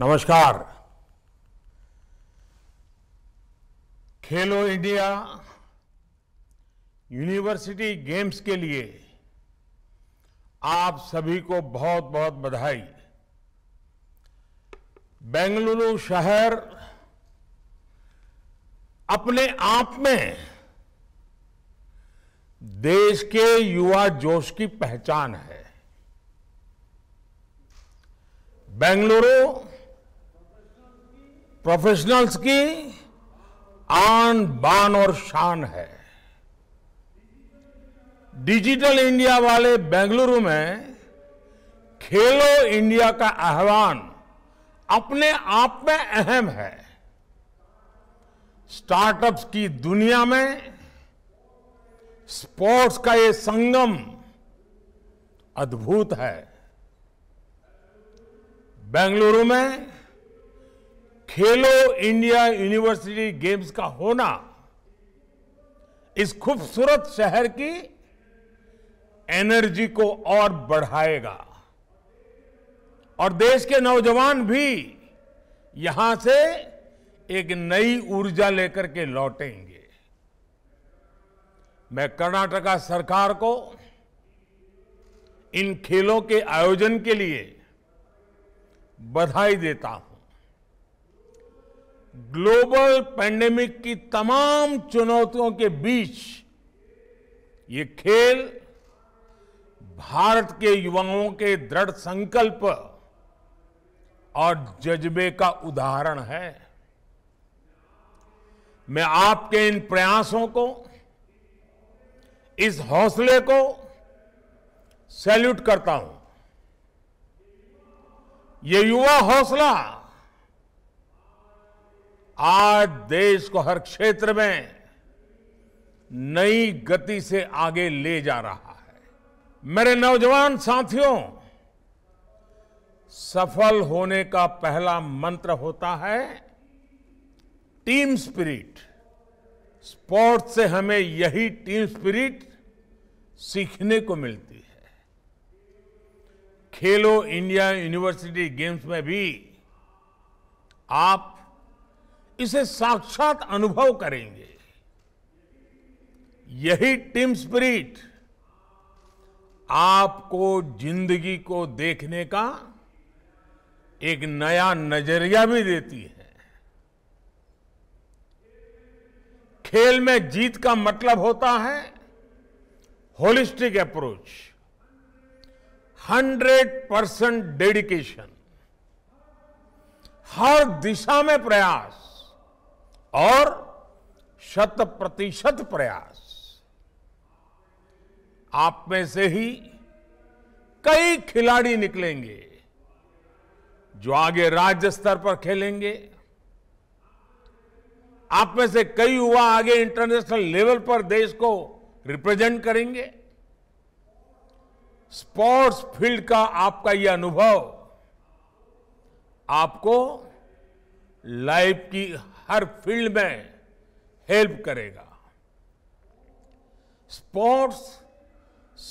नमस्कार खेलो India university games के लिए आप सभी को बहुत बहुत बधाई बेंगलुरु शहर अपने आप में देश के युवा जोश की पहचान है बेंगलुरु प्रोफेशनल्स की आन बान और शान है डिजिटल इंडिया वाले बेंगलुरु में खेलो इंडिया का आह्वान अपने आप में अहम है स्टार्टअप्स की दुनिया में स्पोर्ट्स का ये संगम अद्भुत है बेंगलुरु में खेलो इंडिया यूनिवर्सिटी गेम्स का होना इस खूबसूरत शहर की एनर्जी को और बढ़ाएगा और देश के नौजवान भी यहां से एक नई ऊर्जा लेकर के लौटेंगे मैं कर्नाटका सरकार को इन खेलों के आयोजन के लिए बधाई देता हूं ग्लोबल पैंडेमिक की तमाम चुनौतियों के बीच ये खेल भारत के युवाओं के दृढ़ संकल्प और जज्बे का उदाहरण है मैं आपके इन प्रयासों को इस हौसले को सैल्यूट करता हूं ये युवा हौसला आज देश को हर क्षेत्र में नई गति से आगे ले जा रहा है मेरे नौजवान साथियों सफल होने का पहला मंत्र होता है टीम स्पिरिट स्पोर्ट्स से हमें यही टीम स्पिरिट सीखने को मिलती है खेलो इंडिया यूनिवर्सिटी गेम्स में भी आप इसे साक्षात अनुभव करेंगे यही टीम स्पिरिट आपको जिंदगी को देखने का एक नया नजरिया भी देती है खेल में जीत का मतलब होता है holistic approach hundred percent dedication हर दिशा में प्रयास और शत प्रतिशत प्रयास आप में से ही कई खिलाड़ी निकलेंगे जो आगे राज्य स्तर पर खेलेंगे आप में से कई युवा आगे इंटरनेशनल लेवल पर देश को रिप्रेजेंट करेंगे स्पोर्ट्स फील्ड का आपका यह अनुभव आपको लाइफ की हर फील्ड में हेल्प करेगा स्पोर्ट्स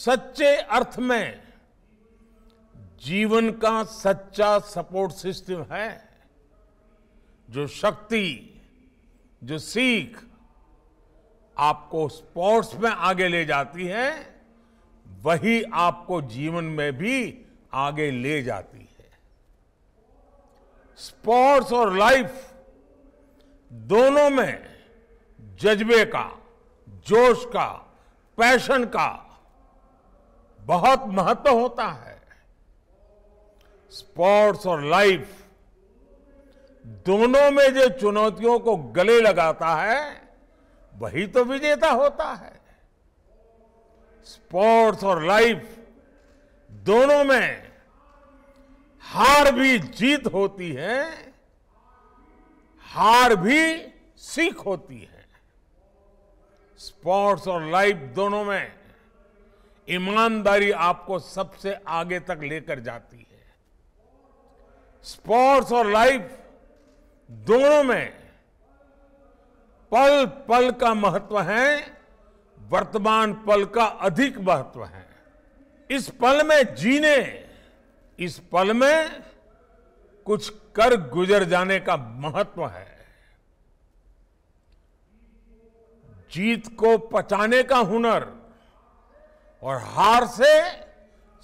सच्चे अर्थ में जीवन का सच्चा सपोर्ट सिस्टम है जो शक्ति जो सीख आपको स्पोर्ट्स में आगे ले जाती है वही आपको जीवन में भी आगे ले जाती है स्पोर्ट्स और लाइफ दोनों में जज्बे का जोश का पैशन का बहुत महत्व होता है स्पोर्ट्स और लाइफ दोनों में जो चुनौतियों को गले लगाता है वही तो विजेता होता है स्पोर्ट्स और लाइफ दोनों में हार भी जीत होती है हार भी सीख होती है स्पोर्ट्स और लाइफ दोनों में ईमानदारी आपको सबसे आगे तक लेकर जाती है स्पोर्ट्स और लाइफ दोनों में पल पल का महत्व है वर्तमान पल का अधिक महत्व है इस पल में जीने इस पल में कुछ कर गुजर जाने का महत्व है जीत को पचाने का हुनर और हार से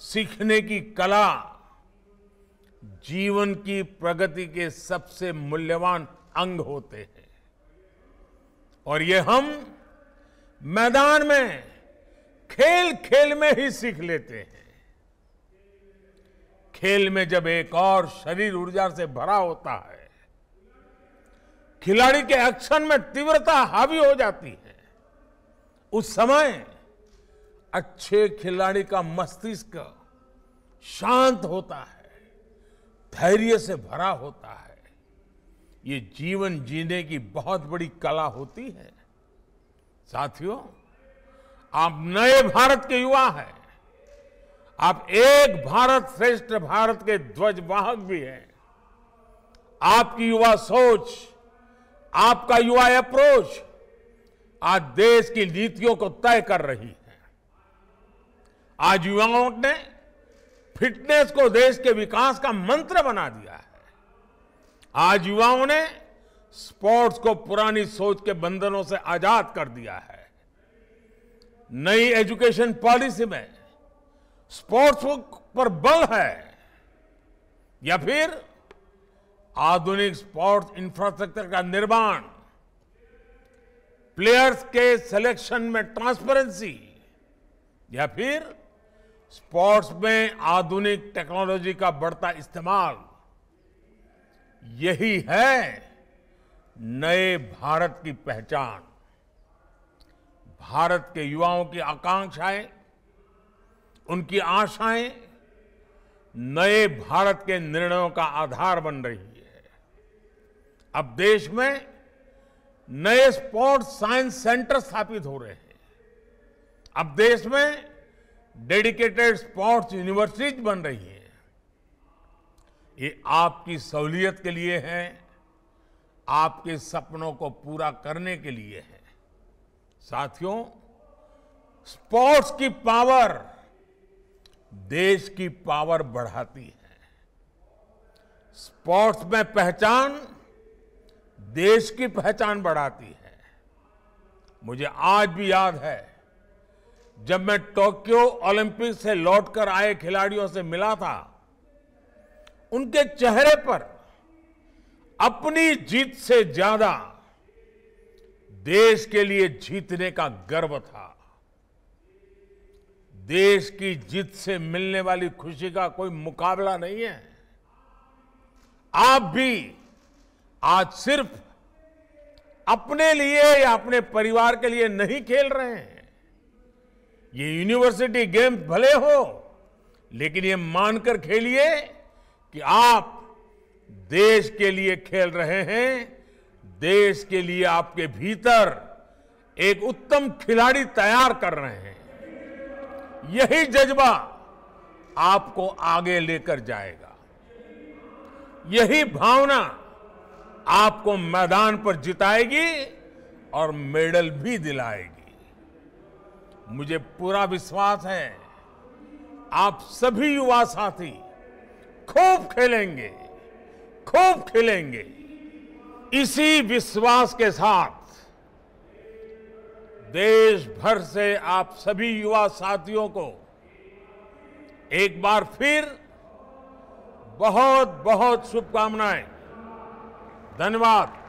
सीखने की कला जीवन की प्रगति के सबसे मूल्यवान अंग होते हैं और ये हम मैदान में खेल खेल में ही सीख लेते हैं खेल में जब एक और शरीर ऊर्जा से भरा होता है खिलाड़ी के एक्शन में तीव्रता हावी हो जाती है उस समय अच्छे खिलाड़ी का मस्तिष्क शांत होता है धैर्य से भरा होता है ये जीवन जीने की बहुत बड़ी कला होती है साथियों आप नए भारत के युवा हैं आप एक भारत श्रेष्ठ भारत के ध्वजवाहक भी हैं आपकी युवा सोच आपका युवा अप्रोच आज देश की नीतियों को तय कर रही है आज युवाओं ने फिटनेस को देश के विकास का मंत्र बना दिया है आज युवाओं ने स्पोर्ट्स को पुरानी सोच के बंधनों से आजाद कर दिया है नई एजुकेशन पॉलिसी में स्पोर्ट्स पर बल है या फिर आधुनिक स्पोर्ट्स इंफ्रास्ट्रक्चर का निर्माण प्लेयर्स के सिलेक्शन में ट्रांसपेरेंसी या फिर स्पोर्ट्स में आधुनिक टेक्नोलॉजी का बढ़ता इस्तेमाल यही है नए भारत की पहचान भारत के युवाओं की आकांक्षाएं उनकी आशाएं नए भारत के निर्णयों का आधार बन रही है अब देश में नए स्पोर्ट्स साइंस सेंटर स्थापित हो रहे हैं अब देश में डेडिकेटेड स्पोर्ट्स यूनिवर्सिटीज बन रही है ये आपकी सहूलियत के लिए है आपके सपनों को पूरा करने के लिए है साथियों स्पोर्ट्स की पावर देश की पावर बढ़ाती है स्पोर्ट्स में पहचान देश की पहचान बढ़ाती है मुझे आज भी याद है जब मैं टोक्यो ओलंपिक से लौटकर आए खिलाड़ियों से मिला था उनके चेहरे पर अपनी जीत से ज्यादा देश के लिए जीतने का गर्व था देश की जीत से मिलने वाली खुशी का कोई मुकाबला नहीं है आप भी आज सिर्फ अपने लिए या अपने परिवार के लिए नहीं खेल रहे हैं ये यूनिवर्सिटी गेम भले हो लेकिन ये मानकर खेलिए कि आप देश के लिए खेल रहे हैं देश के लिए आपके भीतर एक उत्तम खिलाड़ी तैयार कर रहे हैं यही जज्बा आपको आगे लेकर जाएगा यही भावना आपको मैदान पर जिताएगी और मेडल भी दिलाएगी मुझे पूरा विश्वास है आप सभी युवा साथी खूब खेलेंगे खूब खेलेंगे इसी विश्वास के साथ देश भर से आप सभी युवा साथियों को एक बार फिर बहुत बहुत शुभकामनाएं धन्यवाद